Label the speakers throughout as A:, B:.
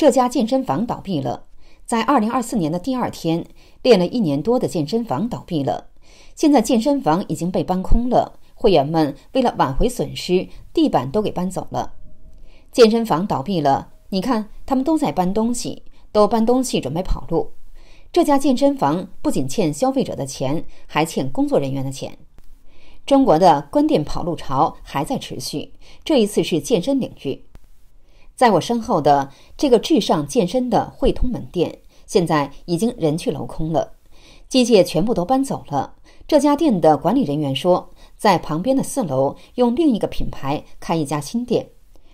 A: 这家健身房倒闭了，在二零二四年的第二天，练了一年多的健身房倒闭了。现在健身房已经被搬空了，会员们为了挽回损失，地板都给搬走了。健身房倒闭了，你看他们都在搬东西，都搬东西准备跑路。这家健身房不仅欠消费者的钱，还欠工作人员的钱。中国的关店跑路潮还在持续，这一次是健身领域。在我身后的这个智上健身的汇通门店，现在已经人去楼空了，机械全部都搬走了。这家店的管理人员说，在旁边的四楼用另一个品牌开一家新店，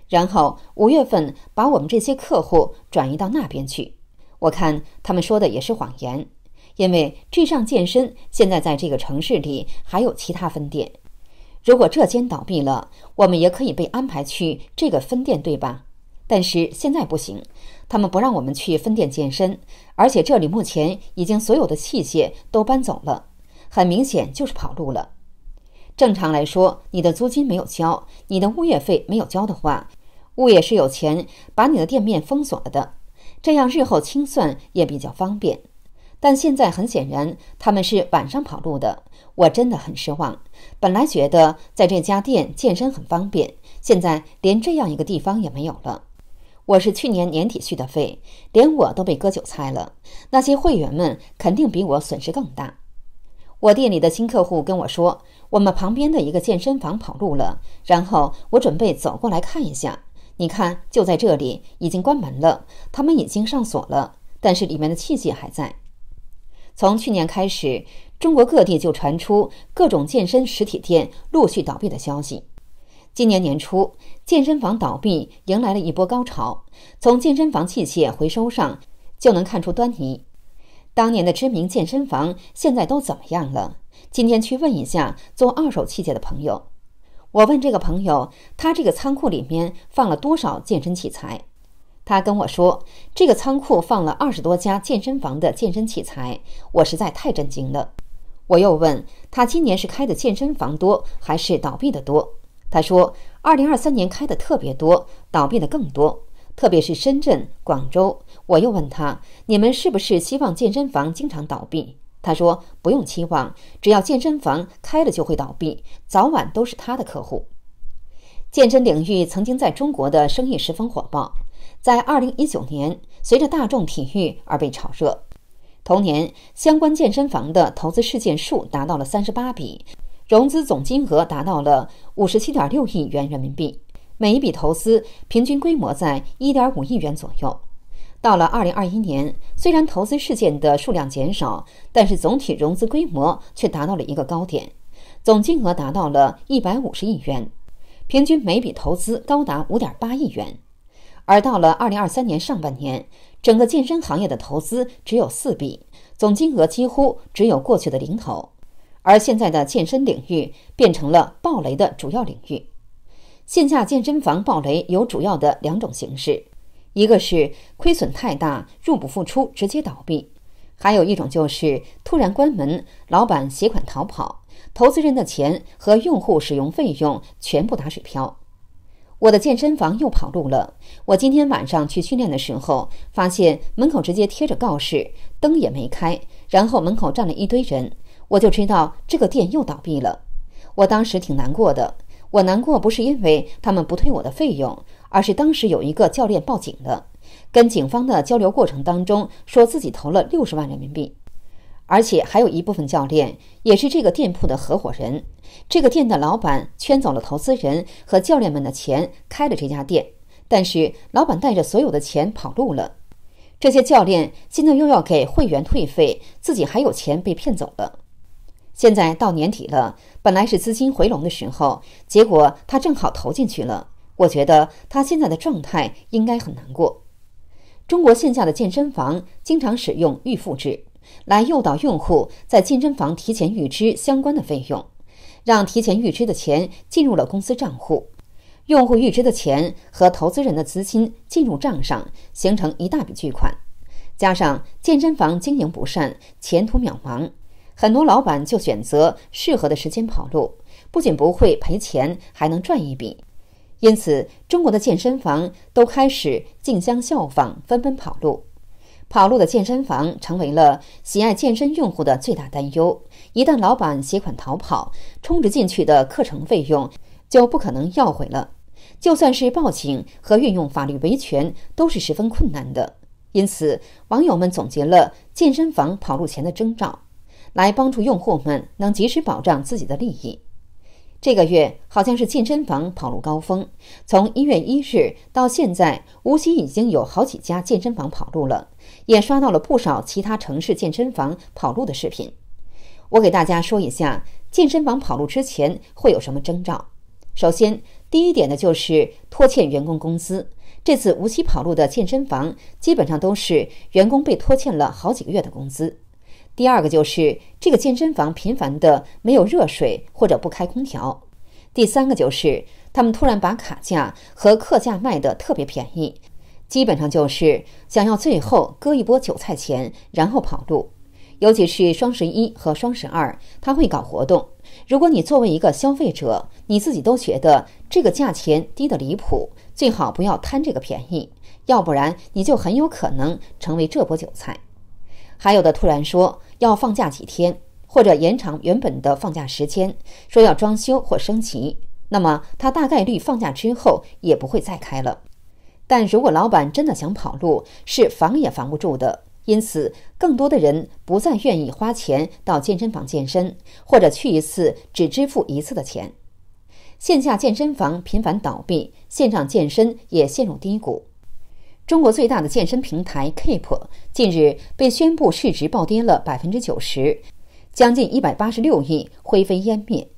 A: 然后五月份把我们这些客户转移到那边去。我看他们说的也是谎言，因为智上健身现在在这个城市里还有其他分店，如果这间倒闭了，我们也可以被安排去这个分店，对吧？但是现在不行，他们不让我们去分店健身，而且这里目前已经所有的器械都搬走了，很明显就是跑路了。正常来说，你的租金没有交，你的物业费没有交的话，物业是有钱把你的店面封锁了的，这样日后清算也比较方便。但现在很显然他们是晚上跑路的，我真的很失望。本来觉得在这家店健身很方便，现在连这样一个地方也没有了。我是去年年底续的费，连我都被割韭菜了。那些会员们肯定比我损失更大。我店里的新客户跟我说，我们旁边的一个健身房跑路了。然后我准备走过来看一下，你看，就在这里，已经关门了，他们已经上锁了，但是里面的器械还在。从去年开始，中国各地就传出各种健身实体店陆续倒闭的消息。今年年初，健身房倒闭迎来了一波高潮。从健身房器械回收上就能看出端倪。当年的知名健身房现在都怎么样了？今天去问一下做二手器械的朋友。我问这个朋友，他这个仓库里面放了多少健身器材？他跟我说，这个仓库放了二十多家健身房的健身器材。我实在太震惊了。我又问他，今年是开的健身房多，还是倒闭的多？他说：“二零二三年开的特别多，倒闭的更多，特别是深圳、广州。”我又问他：“你们是不是希望健身房经常倒闭？”他说：“不用期望，只要健身房开了就会倒闭，早晚都是他的客户。”健身领域曾经在中国的生意十分火爆，在二零一九年随着大众体育而被炒热，同年相关健身房的投资事件数达到了三十八笔。融资总金额达到了五十七点六亿元人民币，每一笔投资平均规模在一点五亿元左右。到了二零二一年，虽然投资事件的数量减少，但是总体融资规模却达到了一个高点，总金额达到了一百五十亿元，平均每笔投资高达五点八亿元。而到了二零二三年上半年，整个健身行业的投资只有四笔，总金额几乎只有过去的零头。而现在的健身领域变成了暴雷的主要领域。线下健身房暴雷有主要的两种形式，一个是亏损太大，入不敷出，直接倒闭；还有一种就是突然关门，老板携款逃跑，投资人的钱和用户使用费用全部打水漂。我的健身房又跑路了！我今天晚上去训练的时候，发现门口直接贴着告示，灯也没开，然后门口站了一堆人。我就知道这个店又倒闭了，我当时挺难过的。我难过不是因为他们不退我的费用，而是当时有一个教练报警了，跟警方的交流过程当中，说自己投了六十万人民币，而且还有一部分教练也是这个店铺的合伙人。这个店的老板圈走了投资人和教练们的钱，开了这家店，但是老板带着所有的钱跑路了。这些教练现在又要给会员退费，自己还有钱被骗走了。现在到年底了，本来是资金回笼的时候，结果他正好投进去了。我觉得他现在的状态应该很难过。中国线下的健身房经常使用预付制，来诱导用户在健身房提前预支相关的费用，让提前预支的钱进入了公司账户。用户预支的钱和投资人的资金进入账上，形成一大笔巨款。加上健身房经营不善，前途渺茫。很多老板就选择适合的时间跑路，不仅不会赔钱，还能赚一笔。因此，中国的健身房都开始竞相效仿，纷纷跑路。跑路的健身房成为了喜爱健身用户的最大担忧。一旦老板携款逃跑，充值进去的课程费用就不可能要回了。就算是报警和运用法律维权，都是十分困难的。因此，网友们总结了健身房跑路前的征兆。来帮助用户们能及时保障自己的利益。这个月好像是健身房跑路高峰，从一月一日到现在，无锡已经有好几家健身房跑路了，也刷到了不少其他城市健身房跑路的视频。我给大家说一下，健身房跑路之前会有什么征兆？首先，第一点呢就是拖欠员工工资。这次无锡跑路的健身房基本上都是员工被拖欠了好几个月的工资。第二个就是这个健身房频繁的没有热水或者不开空调。第三个就是他们突然把卡价和客价卖得特别便宜，基本上就是想要最后割一波韭菜钱，然后跑路。尤其是双十一和双十二，他会搞活动。如果你作为一个消费者，你自己都觉得这个价钱低得离谱，最好不要贪这个便宜，要不然你就很有可能成为这波韭菜。还有的突然说。要放假几天，或者延长原本的放假时间，说要装修或升级，那么他大概率放假之后也不会再开了。但如果老板真的想跑路，是防也防不住的。因此，更多的人不再愿意花钱到健身房健身，或者去一次只支付一次的钱。线下健身房频繁倒闭，线上健身也陷入低谷。中国最大的健身平台 Keep 近日被宣布市值暴跌了百分之九十，将近一百八十六亿灰飞烟灭。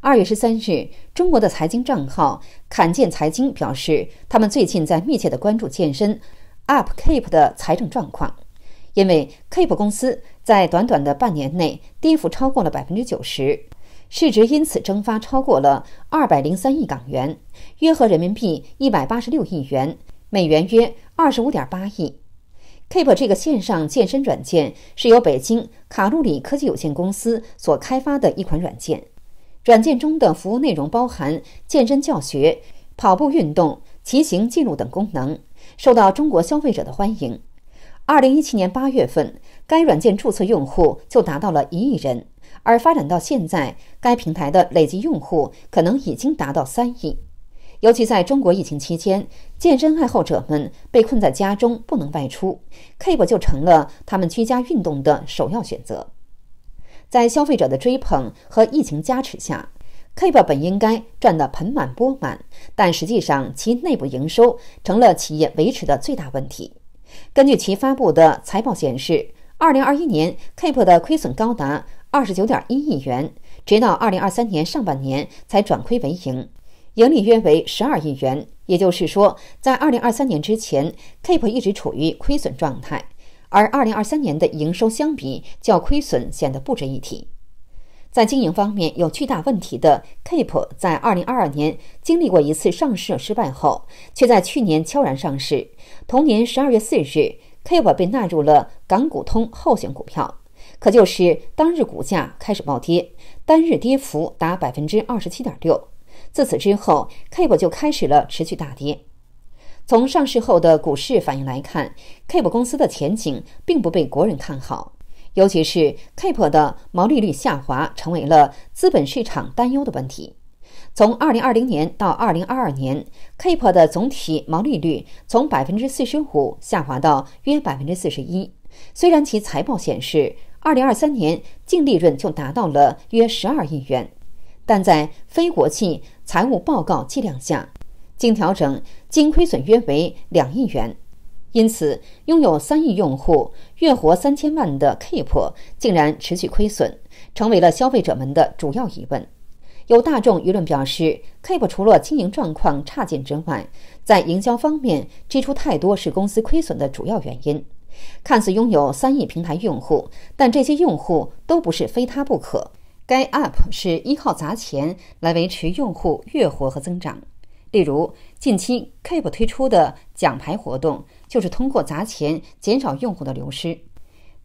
A: 二月十三日，中国的财经账号“坎健财经”表示，他们最近在密切的关注健身 App Keep 的财政状况，因为 Keep 公司在短短的半年内跌幅超过了百分之九十，市值因此蒸发超过了二百零三亿港元，约合人民币一百八十六亿元。美元约二十五点八亿。Keep 这个线上健身软件是由北京卡路里科技有限公司所开发的一款软件。软件中的服务内容包含健身教学、跑步运动、骑行记录等功能，受到中国消费者的欢迎。二零一七年八月份，该软件注册用户就达到了一亿人，而发展到现在，该平台的累计用户可能已经达到三亿。尤其在中国疫情期间，健身爱好者们被困在家中不能外出，Keep 就成了他们居家运动的首要选择。在消费者的追捧和疫情加持下，Keep 本应该赚得盆满钵满，但实际上其内部营收成了企业维持的最大问题。根据其发布的财报显示，二零二一年 Keep 的亏损高达二十九点一亿元，直到二零二三年上半年才转亏为盈。盈利约为十二亿元，也就是说，在二零二三年之前 k e e p 一直处于亏损状态，而二零二三年的营收相比较亏损显得不值一提。在经营方面有巨大问题的 k e e p 在二零二二年经历过一次上市失败后，却在去年悄然上市。同年十二月四日 e e p 被纳入了港股通候选股票，可就是当日股价开始暴跌，单日跌幅达百分之二十七点六。自此之后 k a p 就开始了持续大跌。从上市后的股市反应来看 k a p 公司的前景并不被国人看好，尤其是 k a p 的毛利率下滑成为了资本市场担忧的问题。从二零二零年到二零二二年 k a p 的总体毛利率从百分之四十五下滑到约百分之四十一。虽然其财报显示，二零二三年净利润就达到了约十二亿元。但在非国企财务报告计量下，经调整经亏损约为两亿元。因此，拥有三亿用户、月活三千万的 Keep 竟然持续亏损，成为了消费者们的主要疑问。有大众舆论表示，Keep 除了经营状况差劲之外，在营销方面支出太多是公司亏损的主要原因。看似拥有三亿平台用户，但这些用户都不是非他不可。该 app 是依靠砸钱来维持用户月活和增长。例如，近期 Keep 推出的奖牌活动，就是通过砸钱减少用户的流失。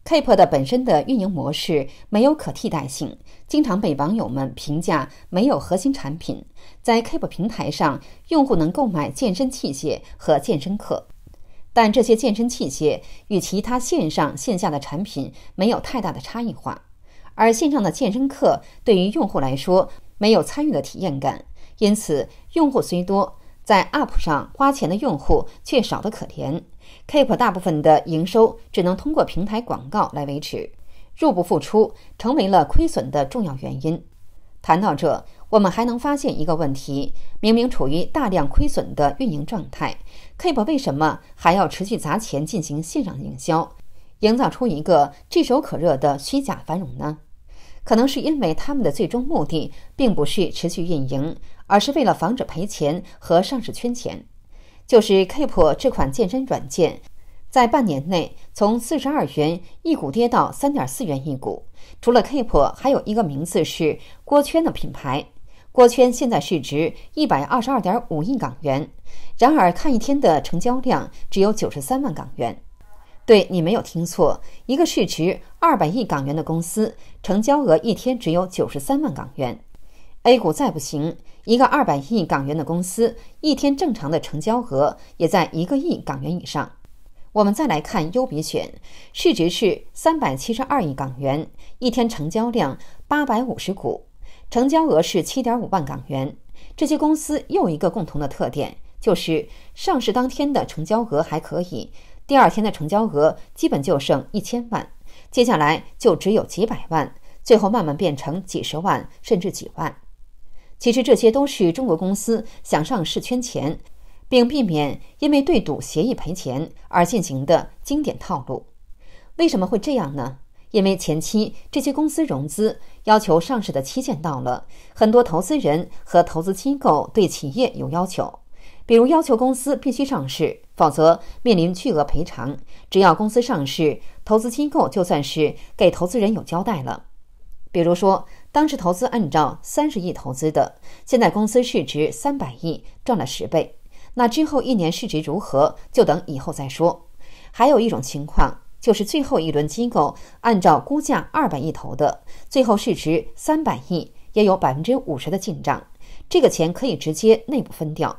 A: Keep 的本身的运营模式没有可替代性，经常被网友们评价没有核心产品。在 Keep 平台上，用户能购买健身器械和健身课，但这些健身器械与其他线上线下的产品没有太大的差异化。而线上的健身课对于用户来说没有参与的体验感，因此用户虽多，在 App 上花钱的用户却少得可怜。Keep 大部分的营收只能通过平台广告来维持，入不敷出，成为了亏损的重要原因。谈到这，我们还能发现一个问题：明明处于大量亏损的运营状态，Keep 为什么还要持续砸钱进行线上营销？营造出一个炙手可热的虚假繁荣呢？可能是因为他们的最终目的并不是持续运营，而是为了防止赔钱和上市圈钱。就是 Keep 这款健身软件，在半年内从四十二元一股跌到三点四元一股。除了 Keep，还有一个名字是锅圈的品牌，锅圈现在市值一百二十二点五亿港元，然而看一天的成交量只有九十三万港元。对你没有听错，一个市值二百亿港元的公司，成交额一天只有九十三万港元。A 股再不行，一个二百亿港元的公司，一天正常的成交额也在一个亿港元以上。我们再来看优比选，市值是三百七十二亿港元，一天成交量八百五十股，成交额是七点五万港元。这些公司又一个共同的特点，就是上市当天的成交额还可以。第二天的成交额基本就剩一千万，接下来就只有几百万，最后慢慢变成几十万，甚至几万。其实这些都是中国公司想上市圈钱，并避免因为对赌协议赔钱而进行的经典套路。为什么会这样呢？因为前期这些公司融资要求上市的期限到了，很多投资人和投资机构对企业有要求。比如要求公司必须上市，否则面临巨额赔偿。只要公司上市，投资机构就算是给投资人有交代了。比如说，当时投资按照三十亿投资的，现在公司市值三百亿，赚了十倍。那之后一年市值如何，就等以后再说。还有一种情况，就是最后一轮机构按照估价二百亿投的，最后市值三百亿，也有百分之五十的进账，这个钱可以直接内部分掉。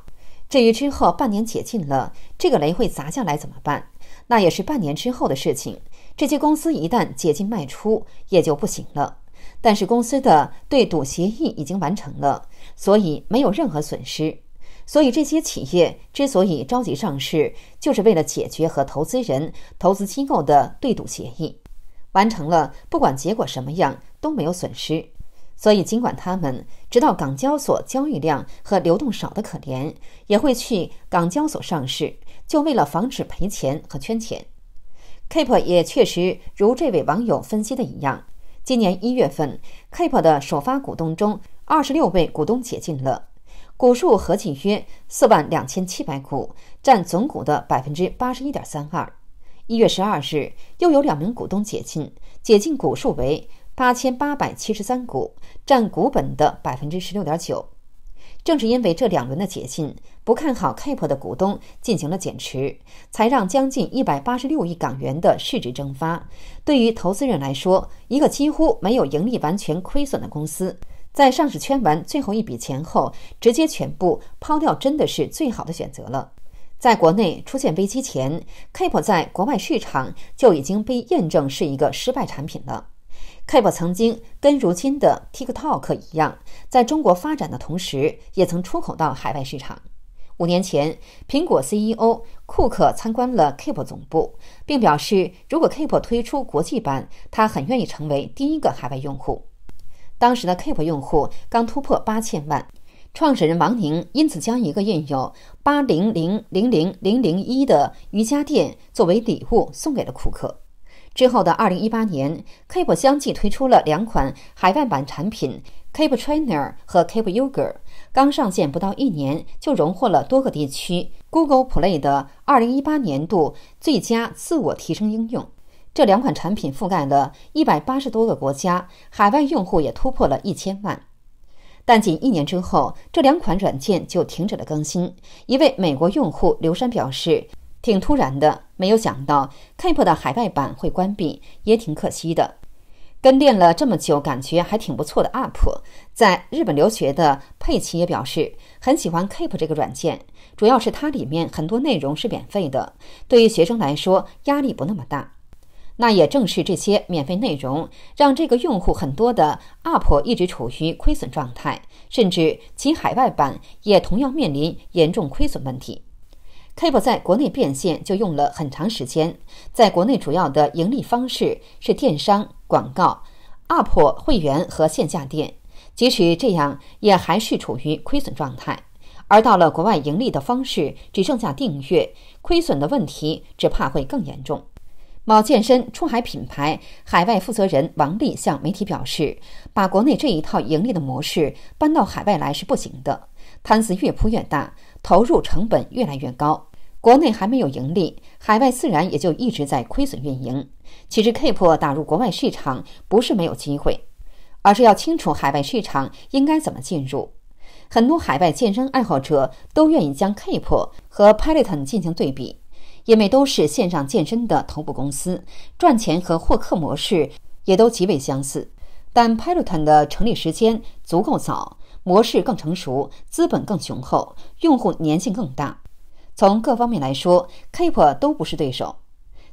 A: 至于之后半年解禁了，这个雷会砸下来怎么办？那也是半年之后的事情。这些公司一旦解禁卖出，也就不行了。但是公司的对赌协议已经完成了，所以没有任何损失。所以这些企业之所以着急上市，就是为了解决和投资人、投资机构的对赌协议，完成了，不管结果什么样，都没有损失。所以，尽管他们知道港交所交易量和流动少得可怜，也会去港交所上市，就为了防止赔钱和圈钱。k e p 也确实如这位网友分析的一样，今年一月份 k e p 的首发股东中，二十六位股东解禁了，股数合计约四万两千七百股，占总股的百分之八十一点三二。一月十二日，又有两名股东解禁，解禁股数为。八千八百七十三股，占股本的百分之十六点九。正是因为这两轮的解禁，不看好 k e e p 的股东进行了减持，才让将近一百八十六亿港元的市值蒸发。对于投资人来说，一个几乎没有盈利、完全亏损的公司，在上市圈完最后一笔钱后，直接全部抛掉，真的是最好的选择了。在国内出现危机前 k e e p 在国外市场就已经被验证是一个失败产品了。Keep 曾经跟如今的 TikTok 一样，在中国发展的同时，也曾出口到海外市场。五年前，苹果 CEO 库克参观了 Keep 总部，并表示，如果 Keep 推出国际版，他很愿意成为第一个海外用户。当时的 Keep 用户刚突破八千万，创始人王宁因此将一个印有八零零零零零一的瑜伽垫作为礼物送给了库克。之后的二零一八年，Keep 相继推出了两款海外版产品 Keep Trainer 和 Keep Yoga。刚上线不到一年，就荣获了多个地区 Google Play 的二零一八年度最佳自我提升应用。这两款产品覆盖了一百八十多个国家，海外用户也突破了一千万。但仅一年之后，这两款软件就停止了更新。一位美国用户刘山表示。挺突然的，没有想到 Keep 的海外版会关闭，也挺可惜的。跟练了这么久，感觉还挺不错的。Up 在日本留学的佩奇也表示很喜欢 Keep 这个软件，主要是它里面很多内容是免费的，对于学生来说压力不那么大。那也正是这些免费内容，让这个用户很多的 Up 一直处于亏损状态，甚至其海外版也同样面临严重亏损问题。k l e p 在国内变现就用了很长时间，在国内主要的盈利方式是电商、广告、UP 会员和线下店，即使这样也还是处于亏损状态。而到了国外，盈利的方式只剩下订阅，亏损的问题只怕会更严重。某健身出海品牌海外负责人王丽向媒体表示：“把国内这一套盈利的模式搬到海外来是不行的，摊子越铺越大。”投入成本越来越高，国内还没有盈利，海外自然也就一直在亏损运营。其实 Keep 打入国外市场不是没有机会，而是要清楚海外市场应该怎么进入。很多海外健身爱好者都愿意将 Keep 和 Peloton 进行对比，因为都是线上健身的头部公司，赚钱和获客模式也都极为相似。但 Peloton 的成立时间足够早。模式更成熟，资本更雄厚，用户粘性更大。从各方面来说，Keep 都不是对手。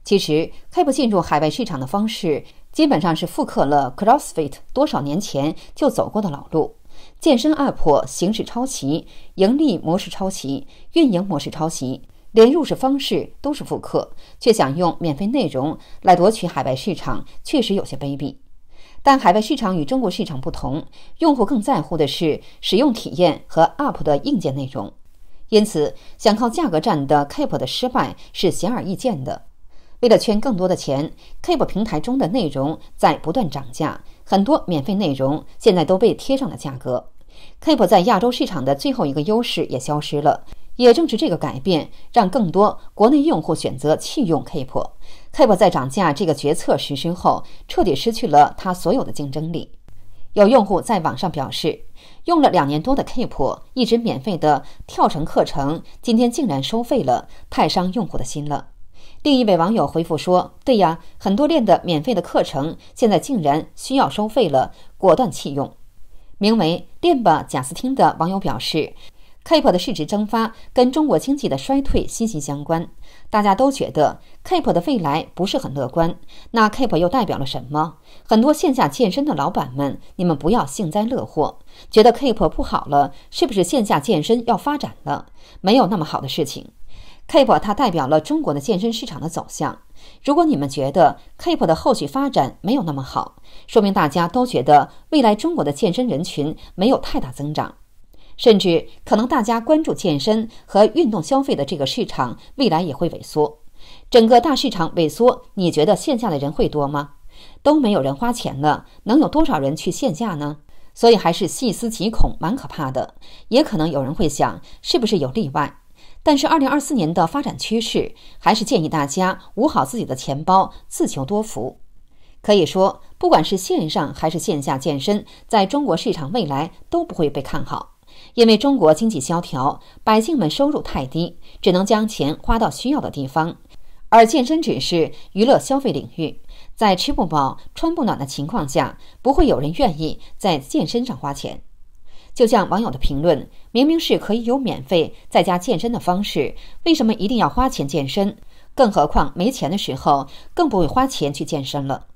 A: 其实，Keep 进入海外市场的方式，基本上是复刻了 CrossFit 多少年前就走过的老路。健身 App 式抄袭，盈利模式抄袭，运营模式抄袭，连入市方式都是复刻，却想用免费内容来夺取海外市场，确实有些卑鄙。但海外市场与中国市场不同，用户更在乎的是使用体验和 App 的硬件内容，因此想靠价格战的 Cap 的失败是显而易见的。为了圈更多的钱，Cap 平台中的内容在不断涨价，很多免费内容现在都被贴上了价格。Cap 在亚洲市场的最后一个优势也消失了，也正是这个改变，让更多国内用户选择弃用 Cap。k i p 在涨价这个决策实施后，彻底失去了它所有的竞争力。有用户在网上表示，用了两年多的 Keep 一直免费的跳绳课程，今天竟然收费了，太伤用户的心了。另一位网友回复说：“对呀，很多练的免费的课程，现在竟然需要收费了，果断弃用。”名为“练吧贾斯汀”的网友表示，Keep 的市值蒸发跟中国经济的衰退息息相关。大家都觉得 k e e p 的未来不是很乐观，那 k e e p 又代表了什么？很多线下健身的老板们，你们不要幸灾乐祸，觉得 k e e p 不好了，是不是线下健身要发展了？没有那么好的事情。k e e p 它代表了中国的健身市场的走向。如果你们觉得 k e e p 的后续发展没有那么好，说明大家都觉得未来中国的健身人群没有太大增长。甚至可能大家关注健身和运动消费的这个市场未来也会萎缩，整个大市场萎缩，你觉得线下的人会多吗？都没有人花钱了，能有多少人去线下呢？所以还是细思极恐，蛮可怕的。也可能有人会想，是不是有例外？但是二零二四年的发展趋势，还是建议大家捂好自己的钱包，自求多福。可以说，不管是线上还是线下健身，在中国市场未来都不会被看好。因为中国经济萧条，百姓们收入太低，只能将钱花到需要的地方，而健身只是娱乐消费领域，在吃不饱、穿不暖的情况下，不会有人愿意在健身上花钱。就像网友的评论：明明是可以有免费在家健身的方式，为什么一定要花钱健身？更何况没钱的时候，更不会花钱去健身了。